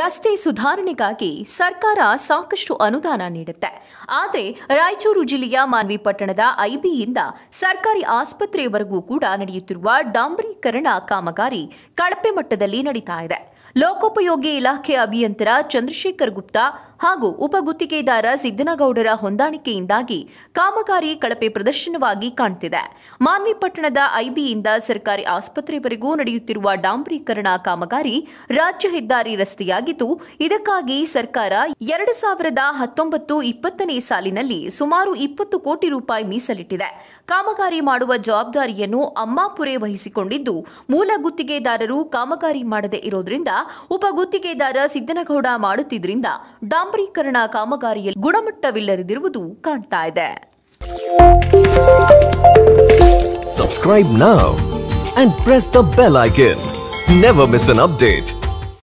ರಸ್ತೆ ಸುಧಾರಣೆಗಾಗಿ ಸರ್ಕಾರ ಸಾಕಷ್ಟು ಅನುದಾನ ನೀಡುತ್ತೆ ಆದರೆ ರಾಯಚೂರು ಜಿಲ್ಲೆಯ ಮಾನ್ವಿ ಪಟ್ಟಣದ ಐಬಿಯಿಂದ ಸರ್ಕಾರಿ ಆಸ್ಪತ್ರೆಯವರೆಗೂ ಕೂಡ ನಡೆಯುತ್ತಿರುವ ಡಾಂಬರೀಕರಣ ಕಾಮಗಾರಿ ಕಳಪೆ ಮಟ್ಟದಲ್ಲಿ ನಡೀತಾ ಇದೆ ಲೋಕೋಪಯೋಗಿ ಇಲಾಖೆ ಅಭಿಯಂತರ ಚಂದ್ರಶೇಖರ್ ಗುಪ್ತಾ ಹಾಗೂ ಉಪಗುತ್ತಿಗೆದಾರ ಸಿದ್ದನಗೌಡರ ಹೊಂದಾಣಿಕೆಯಿಂದಾಗಿ ಕಾಮಗಾರಿ ಕಳಪೆ ಪ್ರದರ್ಶನವಾಗಿ ಕಾಣ್ತಿದೆ ಮಾನ್ವಿ ಪಟ್ಟಣದ ಐಬಿಯಿಂದ ಸರ್ಕಾರಿ ಆಸ್ಪತ್ರೆವರೆಗೂ ನಡೆಯುತ್ತಿರುವ ಡಾಂಬರೀಕರಣ ಕಾಮಗಾರಿ ರಾಜ್ಯ ಹೆದ್ದಾರಿ ರಸ್ತೆಯಾಗಿದ್ದು ಇದಕ್ಕಾಗಿ ಸರ್ಕಾರ ಎರಡು ಸಾವಿರದ ಹತ್ತೊಂಬತ್ತು ಇಪ್ಪತ್ತನೇ ಸಾಲಿನಲ್ಲಿ ಸುಮಾರು ಇಪ್ಪತ್ತು ಕೋಟಿ ರೂಪಾಯಿ ಮೀಸಲಿಟ್ಟಿದೆ ಕಾಮಗಾರಿ ಮಾಡುವ ಜವಾಬ್ದಾರಿಯನ್ನು ಅಮ್ಮಾಪುರೆ ವಹಿಸಿಕೊಂಡಿದ್ದು ಮೂಲ ಗುತ್ತಿಗೆದಾರರು ಕಾಮಗಾರಿ ಮಾಡದೇ ಇರೋದ್ರಿಂದ ಉಪಗುತ್ತಿಗೆದಾರ ಸಿದ್ದನಗೌಡ ಮಾಡುತ್ತಿದ್ದರಿಂದ ಡಾಂಬ ಡಾಂಬರೀಕರಣ ಕಾಮಗಾರಿಯಲ್ಲಿ ಗುಣಮಟ್ಟವಿಲ್ಲದಿರುವುದು ಕಾಣ್ತಾ ಇದೆ Subscribe now and press the bell icon. Never miss an update.